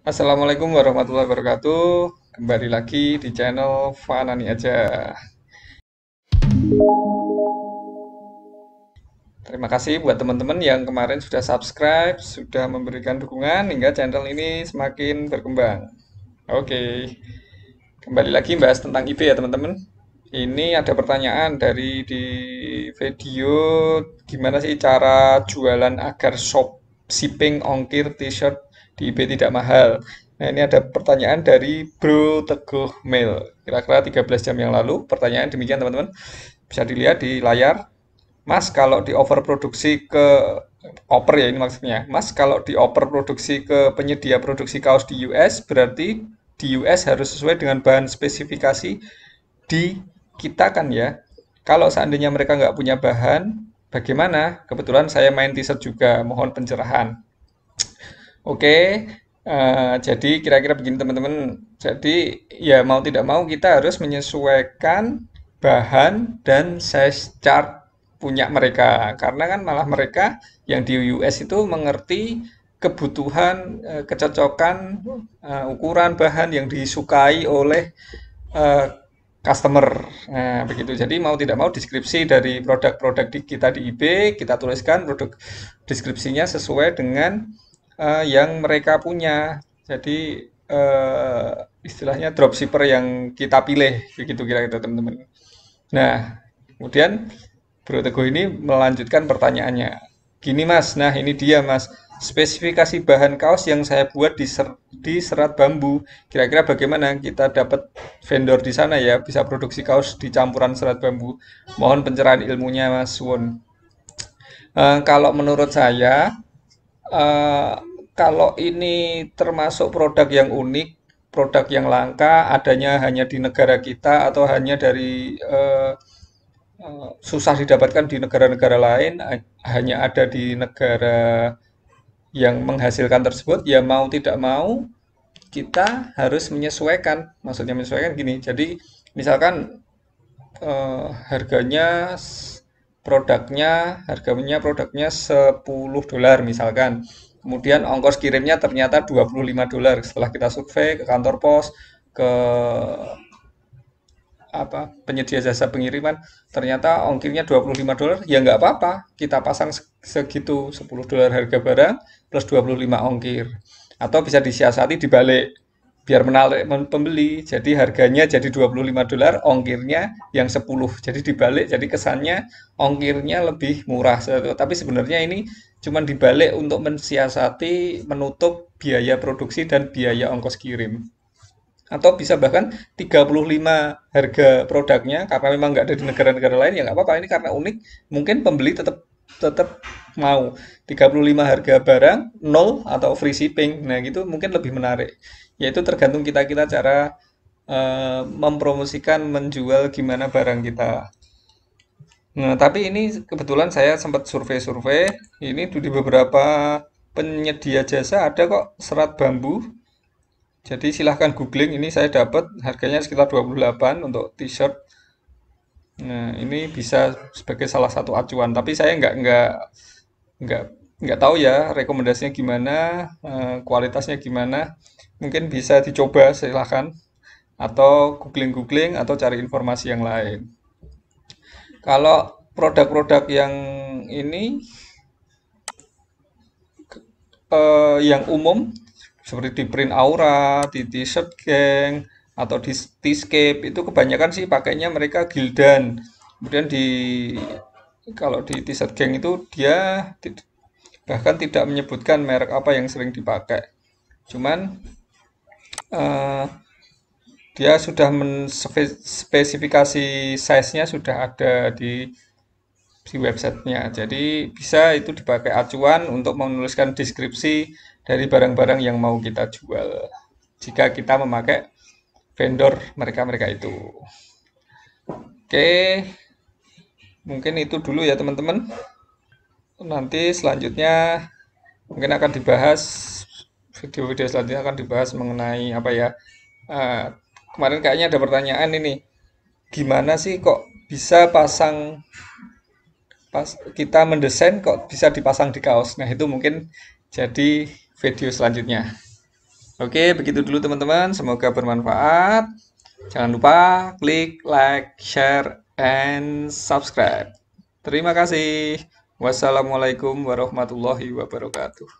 Assalamualaikum warahmatullahi wabarakatuh. Kembali lagi di channel Fanani aja. Terima kasih buat teman-teman yang kemarin sudah subscribe, sudah memberikan dukungan hingga channel ini semakin berkembang. Oke. Kembali lagi bahas tentang IP ya, teman-teman. Ini ada pertanyaan dari di video gimana sih cara jualan agar shop shipping, ongkir, t-shirt di eBay tidak mahal. Nah, ini ada pertanyaan dari Bro Teguh Mail. Kira-kira 13 jam yang lalu, pertanyaan demikian teman-teman. Bisa dilihat di layar. Mas, kalau di overproduksi ke oper ya ini maksudnya. Mas, kalau di overproduksi ke penyedia produksi kaos di US, berarti di US harus sesuai dengan bahan spesifikasi di kita kan ya. Kalau seandainya mereka nggak punya bahan, bagaimana? Kebetulan saya main teaser juga, mohon pencerahan. Oke, okay, uh, eh, jadi kira-kira begini teman-teman. Jadi ya mau tidak mau kita harus menyesuaikan bahan dan size chart punya mereka. Karena kan malah mereka yang di US itu mengerti kebutuhan, eh, kecocokan, eh, ukuran bahan yang disukai oleh customer. Nah, begitu. Jadi mau tidak mau deskripsi dari produk-produk di, kita di IB kita tuliskan produk deskripsinya sesuai dengan uh, yang mereka punya. Jadi uh, istilahnya dropshipper yang kita pilih begitu kira kita teman-teman. Nah, kemudian Bro Teguh ini melanjutkan pertanyaannya. Gini Mas, nah ini dia Mas spesifikasi bahan kaos yang saya buat di, ser di serat bambu. Kira-kira bagaimana kita dapat vendor di sana ya bisa produksi kaos di campuran serat bambu. Mohon pencerahan ilmunya Mas Won. Uh, eh, kalau menurut saya uh, kalau ini termasuk produk yang unik, produk yang langka, adanya hanya di negara kita atau hanya dari uh, susah didapatkan di negara-negara lain hanya ada di negara yang menghasilkan tersebut ya mau tidak mau kita harus menyesuaikan maksudnya menyesuaikan gini jadi misalkan eh, harganya produknya harganya produknya 10 dolar misalkan kemudian ongkos kirimnya ternyata 25 dolar setelah kita survei ke kantor pos ke apa penyedia jasa pengiriman ternyata ongkirnya 25 dolar ya nggak apa-apa kita pasang segitu 10 dolar harga barang plus 25 ongkir atau bisa disiasati dibalik biar menarik pembeli jadi harganya jadi 25 dolar ongkirnya yang 10 jadi dibalik jadi kesannya ongkirnya lebih murah tapi sebenarnya ini cuman dibalik untuk mensiasati menutup biaya produksi dan biaya ongkos kirim atau bisa bahkan 35 harga produknya karena memang nggak ada di negara-negara lain ya nggak apa-apa ini karena unik mungkin pembeli tetap tetap mau 35 harga barang nol atau free shipping nah gitu mungkin lebih menarik yaitu tergantung kita kita cara uh, mempromosikan menjual gimana barang kita nah tapi ini kebetulan saya sempat survei-survei ini di beberapa penyedia jasa ada kok serat bambu jadi silahkan googling, ini saya dapat harganya sekitar 28 untuk t-shirt. Nah, ini bisa sebagai salah satu acuan, tapi saya nggak nggak nggak nggak tahu ya rekomendasinya gimana, eh, kualitasnya gimana. Mungkin bisa dicoba silahkan atau googling-googling atau cari informasi yang lain. Kalau produk-produk yang ini eh, yang umum seperti di print aura, di t-shirt gang, atau di T-scape itu kebanyakan sih pakainya mereka gildan. Kemudian di kalau di t-shirt gang itu dia bahkan tidak menyebutkan merek apa yang sering dipakai. Cuman uh, dia sudah men spesifikasi size-nya sudah ada di di websitenya. Jadi bisa itu dipakai acuan untuk menuliskan deskripsi dari barang-barang yang mau kita jual. Jika kita memakai vendor mereka-mereka itu. Oke, mungkin itu dulu ya teman-teman. Nanti selanjutnya mungkin akan dibahas video-video selanjutnya akan dibahas mengenai apa ya. Eh, kemarin kayaknya ada pertanyaan ini, gimana sih kok bisa pasang pas kita mendesain kok bisa dipasang di kaos nah itu mungkin jadi video selanjutnya oke begitu dulu teman-teman semoga bermanfaat jangan lupa klik like share and subscribe terima kasih wassalamualaikum warahmatullahi wabarakatuh